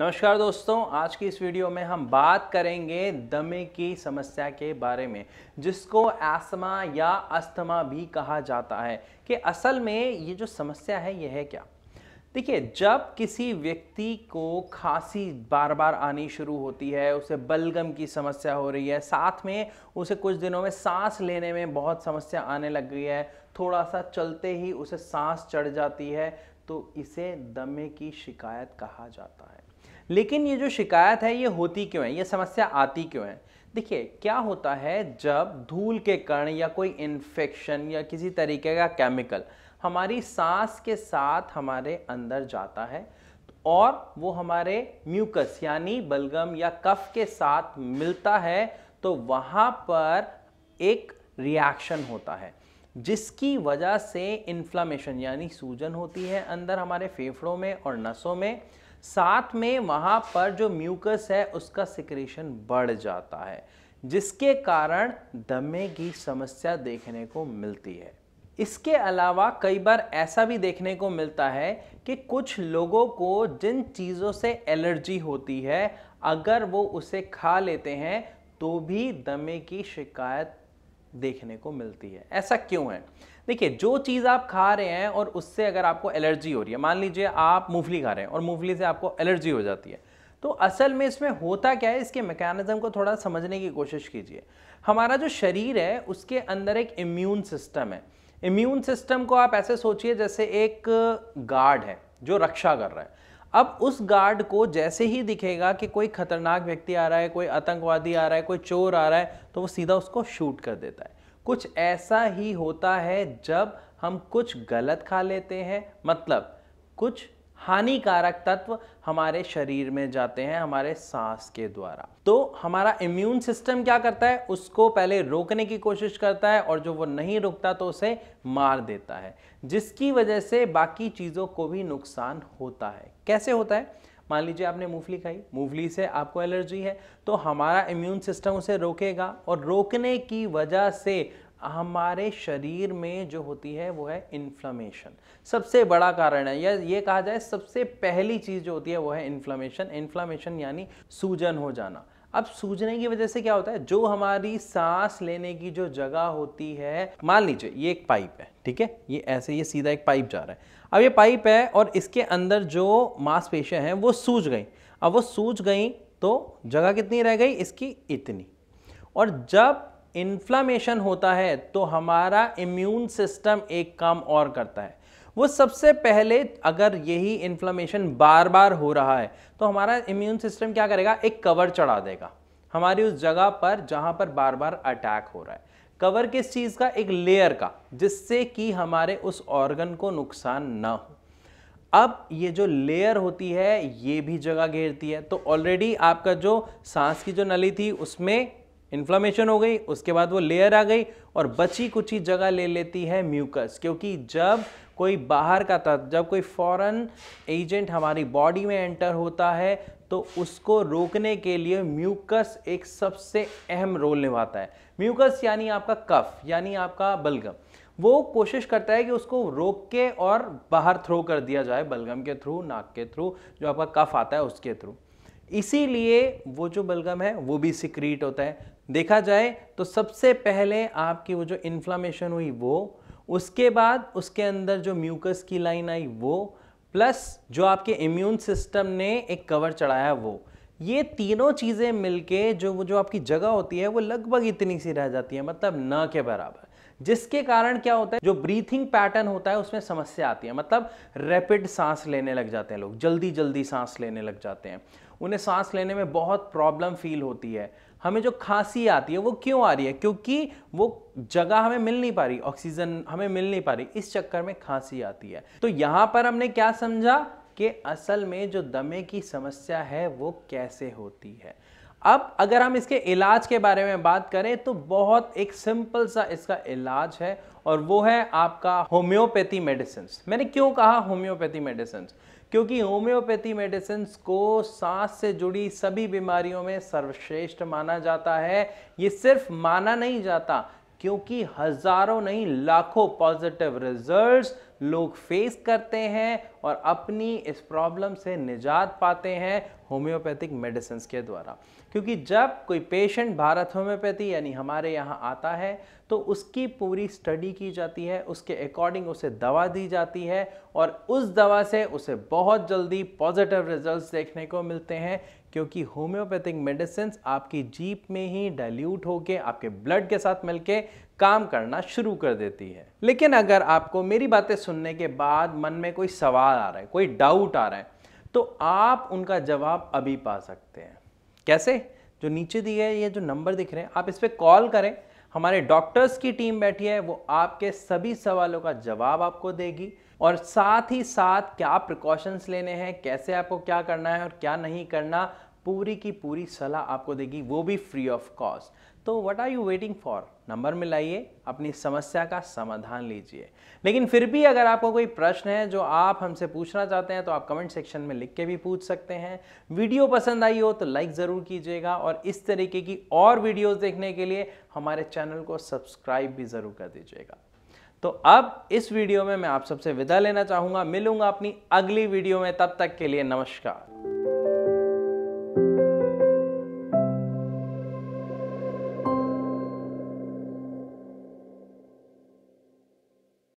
नमस्कार दोस्तों आज की इस वीडियो में हम बात करेंगे दमे की समस्या के बारे में जिसको आसमा या अस्थमा भी कहा जाता है कि असल में ये जो समस्या है ये है क्या देखिए जब किसी व्यक्ति को खांसी बार बार आनी शुरू होती है उसे बलगम की समस्या हो रही है साथ में उसे कुछ दिनों में सांस लेने में बहुत समस्या आने लग गई है थोड़ा सा चलते ही उसे सांस चढ़ जाती है तो इसे दमे की शिकायत कहा जाता है लेकिन ये जो शिकायत है ये होती क्यों है ये समस्या आती क्यों है देखिए क्या होता है जब धूल के कण या कोई इन्फेक्शन या किसी तरीके का केमिकल हमारी सांस के साथ हमारे अंदर जाता है और वो हमारे म्यूकस यानी बलगम या कफ के साथ मिलता है तो वहाँ पर एक रिएक्शन होता है जिसकी वजह से इन्फ्लामेशन यानी सूजन होती है अंदर हमारे फेफड़ों में और नसों में साथ में वहाँ पर जो म्यूकस है उसका सिक्रेशन बढ़ जाता है जिसके कारण दमे की समस्या देखने को मिलती है इसके अलावा कई बार ऐसा भी देखने को मिलता है कि कुछ लोगों को जिन चीज़ों से एलर्जी होती है अगर वो उसे खा लेते हैं तो भी दमे की शिकायत देखने को मिलती है ऐसा क्यों है देखिए जो चीज़ आप खा रहे हैं और उससे अगर आपको एलर्जी हो रही है मान लीजिए आप मूंगफली खा रहे हैं और मूंगफली से आपको एलर्जी हो जाती है तो असल में इसमें होता क्या है इसके मैकेनिज़्म को थोड़ा समझने की कोशिश कीजिए हमारा जो शरीर है उसके अंदर एक इम्यून सिस्टम है इम्यून सिस्टम को आप ऐसे सोचिए जैसे एक गार्ड है जो रक्षा कर रहा है अब उस गार्ड को जैसे ही दिखेगा कि कोई खतरनाक व्यक्ति आ रहा है कोई आतंकवादी आ रहा है कोई चोर आ रहा है तो वो सीधा उसको शूट कर देता है कुछ ऐसा ही होता है जब हम कुछ गलत खा लेते हैं मतलब कुछ हानिकारक तत्व हमारे शरीर में जाते हैं हमारे सांस के द्वारा तो हमारा इम्यून सिस्टम क्या करता है उसको पहले रोकने की कोशिश करता है और जो वो नहीं रोकता तो उसे मार देता है जिसकी वजह से बाकी चीज़ों को भी नुकसान होता है कैसे होता है मान लीजिए आपने मूंगफली खाई मूंगफली से आपको एलर्जी है तो हमारा इम्यून सिस्टम उसे रोकेगा और रोकने की वजह से हमारे शरीर में जो होती है वो है इन्फ्लमेशन सबसे बड़ा कारण है या ये कहा जाए सबसे पहली चीज़ जो होती है वो है इन्फ्लामेशन इन्फ्लामेशन यानी सूजन हो जाना अब सूजने की वजह से क्या होता है जो हमारी सांस लेने की जो जगह होती है मान लीजिए ये एक पाइप है ठीक है ये ऐसे ये सीधा एक पाइप जा रहा है अब ये पाइप है और इसके अंदर जो मांसपेशियां हैं वो सूज गई अब वो सूज गई तो जगह कितनी रह गई इसकी इतनी और जब इन्फ्लामेशन होता है तो हमारा इम्यून सिस्टम एक काम और करता है वो सबसे पहले अगर यही इन्फ्लामेशन बार बार हो रहा है तो हमारा इम्यून सिस्टम क्या करेगा एक कवर चढ़ा देगा हमारी उस जगह पर जहाँ पर बार बार अटैक हो रहा है कवर किस चीज़ का एक लेयर का जिससे कि हमारे उस ऑर्गन को नुकसान ना हो अब ये जो लेयर होती है ये भी जगह घेरती है तो ऑलरेडी आपका जो सांस की जो नली थी उसमें इन्फ्लामेशन हो गई उसके बाद वो लेयर आ गई और बची कुछ ही जगह ले लेती है म्यूकस क्योंकि जब कोई बाहर का तत्व जब कोई फॉरेन एजेंट हमारी बॉडी में एंटर होता है तो उसको रोकने के लिए म्यूकस एक सबसे अहम रोल निभाता है म्यूकस यानी आपका कफ यानी आपका बलगम वो कोशिश करता है कि उसको रोक के और बाहर थ्रो कर दिया जाए बलगम के थ्रू नाक के थ्रू जो आपका कफ आता है उसके थ्रू इसीलिए वो जो बलगम है वो भी सिक्रीट होता है देखा जाए तो सबसे पहले आपकी वो जो इन्फ्लामेशन हुई वो उसके बाद उसके अंदर जो म्यूकस की लाइन आई वो प्लस जो आपके इम्यून सिस्टम ने एक कवर चढ़ाया वो ये तीनों चीज़ें मिलके जो वो जो आपकी जगह होती है वो लगभग इतनी सी रह जाती है मतलब न के बराबर जिसके कारण क्या होता है जो ब्रीथिंग पैटर्न होता है उसमें समस्या आती है मतलब रैपिड सांस लेने लग जाते हैं लोग जल्दी जल्दी सांस लेने लग जाते हैं उन्हें सांस लेने में बहुत प्रॉब्लम फील होती है हमें जो खांसी आती है वो क्यों आ रही है क्योंकि वो जगह हमें मिल नहीं पा रही ऑक्सीजन हमें मिल नहीं पा रही इस चक्कर में खांसी आती है तो यहाँ पर हमने क्या समझा कि असल में जो दमे की समस्या है वो कैसे होती है अब अगर हम इसके इलाज के बारे में बात करें तो बहुत एक सिंपल सा इसका इलाज है और वो है आपका होम्योपैथी मेडिसिन मैंने क्यों कहा होम्योपैथी मेडिसिन क्योंकि होम्योपैथी मेडिसिन को सांस से जुड़ी सभी बीमारियों में सर्वश्रेष्ठ माना जाता है ये सिर्फ माना नहीं जाता क्योंकि हजारों नहीं लाखों पॉजिटिव रिजल्ट्स लोग फेस करते हैं और अपनी इस प्रॉब्लम से निजात पाते हैं होम्योपैथिक मेडिसिन के द्वारा क्योंकि जब कोई पेशेंट भारत होम्योपैथी यानी हमारे यहाँ आता है तो उसकी पूरी स्टडी की जाती है उसके अकॉर्डिंग उसे दवा दी जाती है और उस दवा से उसे बहुत जल्दी पॉजिटिव रिजल्ट्स देखने को मिलते हैं क्योंकि होम्योपैथिक मेडिसिन आपकी जीप में ही डाइल्यूट होके आपके ब्लड के साथ मिलके काम करना शुरू कर देती है लेकिन अगर आपको मेरी बातें सुनने के बाद मन में कोई सवाल आ रहा है कोई डाउट आ रहा है तो आप उनका जवाब अभी पा सकते हैं कैसे जो नीचे दिए ये जो नंबर दिख रहे हैं आप इस पर कॉल करें हमारे डॉक्टर्स की टीम बैठी है वो आपके सभी सवालों का जवाब आपको देगी और साथ ही साथ क्या प्रिकॉशंस लेने हैं कैसे आपको क्या करना है और क्या नहीं करना पूरी की पूरी सलाह आपको देगी वो भी फ्री ऑफ कॉस्ट तो what are you waiting for number में लाइए अपनी समस्या का समाधान लीजिए लेकिन फिर भी अगर आपको कोई प्रश्न है जो आप हमसे पूछना चाहते हैं तो आप कमेंट सेक्शन में लिख के भी पूछ सकते हैं वीडियो पसंद आई हो तो लाइक ज़रूर कीजिएगा और इस तरीके की और वीडियोज देखने के लिए हमारे चैनल को सब्सक्राइब भी ज़रूर कर दीजिएगा तो अब इस वीडियो में मैं आप सबसे विदा लेना चाहूँगा मिलूंगा अपनी अगली वीडियो में तब तक के लिए नमस्कार